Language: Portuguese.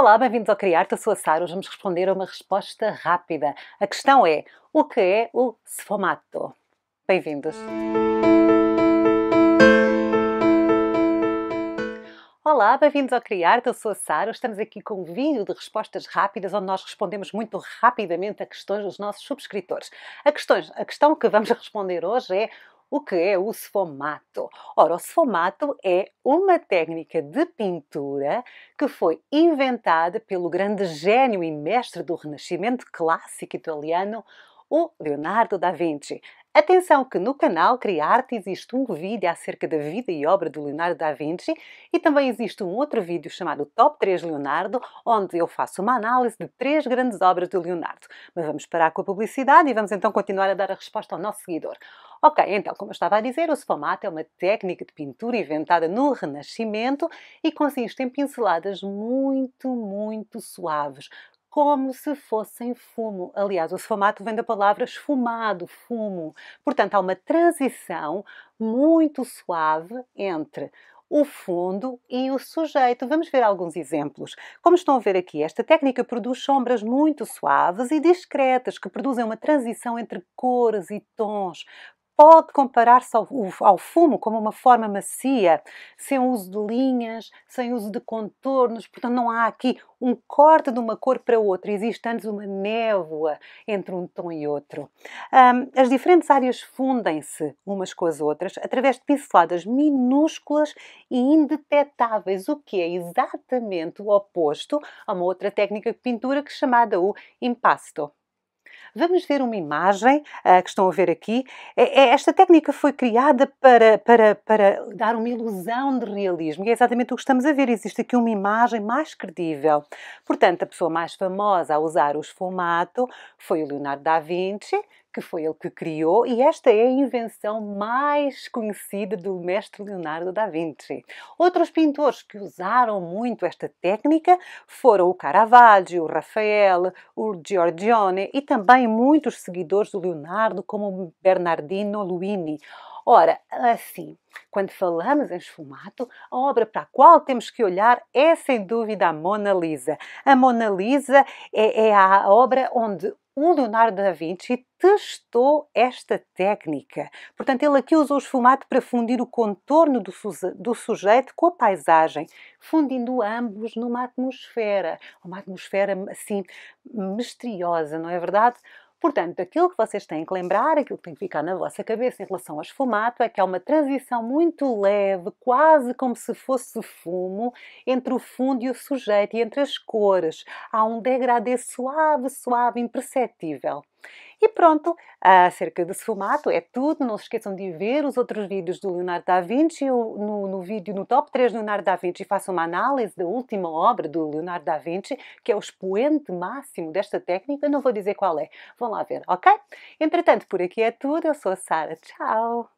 Olá, bem-vindos ao Criar. eu sou a Sara. Hoje vamos responder a uma resposta rápida. A questão é: o que é o sfumato? Bem-vindos! Olá, bem-vindos ao Criar. eu sou a Sara. Estamos aqui com um vídeo de respostas rápidas onde nós respondemos muito rapidamente a questões dos nossos subscritores. A, questões, a questão que vamos responder hoje é o que é o sfumato? Ora, o sfumato é uma técnica de pintura que foi inventada pelo grande gênio e mestre do Renascimento clássico italiano, o Leonardo da Vinci. Atenção que no canal Criarte existe um vídeo acerca da vida e obra do Leonardo da Vinci e também existe um outro vídeo chamado Top 3 Leonardo, onde eu faço uma análise de três grandes obras do Leonardo. Mas vamos parar com a publicidade e vamos então continuar a dar a resposta ao nosso seguidor. Ok, então, como eu estava a dizer, o sfumato é uma técnica de pintura inventada no Renascimento e consiste em pinceladas muito, muito suaves, como se fossem fumo. Aliás, o sfumato vem da palavra esfumado, fumo. Portanto, há uma transição muito suave entre o fundo e o sujeito. Vamos ver alguns exemplos. Como estão a ver aqui, esta técnica produz sombras muito suaves e discretas que produzem uma transição entre cores e tons pode comparar-se ao, ao, fumo como uma forma macia, sem uso de linhas, sem uso de contornos, portanto não há aqui um corte de uma cor para outra, existe antes uma névoa entre um tom e outro. Um, as diferentes áreas fundem-se umas com as outras através de pinceladas minúsculas e indetetáveis, o que é exatamente o oposto a uma outra técnica de pintura que é chamada o impasto. Vamos ver uma imagem uh, que estão a ver aqui. É, é, esta técnica foi criada para, para, para dar uma ilusão de realismo e é exatamente o que estamos a ver. Existe aqui uma imagem mais credível. Portanto, a pessoa mais famosa a usar o esfumato foi o Leonardo da Vinci, que foi ele que criou, e esta é a invenção mais conhecida do mestre Leonardo da Vinci. Outros pintores que usaram muito esta técnica foram o Caravaggio, o Rafael, o Giorgione e também muitos seguidores do Leonardo, como Bernardino Luini. Ora, assim, quando falamos em esfumato, a obra para a qual temos que olhar é sem dúvida a Mona Lisa. A Mona Lisa é, é a obra onde o Leonardo da Vinci testou esta técnica. Portanto, ele aqui usou o esfumado para fundir o contorno do, do sujeito com a paisagem, fundindo ambos numa atmosfera, uma atmosfera assim misteriosa, não é verdade? Portanto, aquilo que vocês têm que lembrar, aquilo que tem que ficar na vossa cabeça em relação ao esfumato, é que há uma transição muito leve, quase como se fosse fumo, entre o fundo e o sujeito e entre as cores. Há um degradê suave, suave, imperceptível. E pronto, acerca desse formato é tudo. Não se esqueçam de ver os outros vídeos do Leonardo da Vinci. Eu, no, no, vídeo, no top 3 do Leonardo da Vinci, faço uma análise da última obra do Leonardo da Vinci, que é o expoente máximo desta técnica. não vou dizer qual é. Vão lá ver, ok? Entretanto, por aqui é tudo. Eu sou a Sara. Tchau!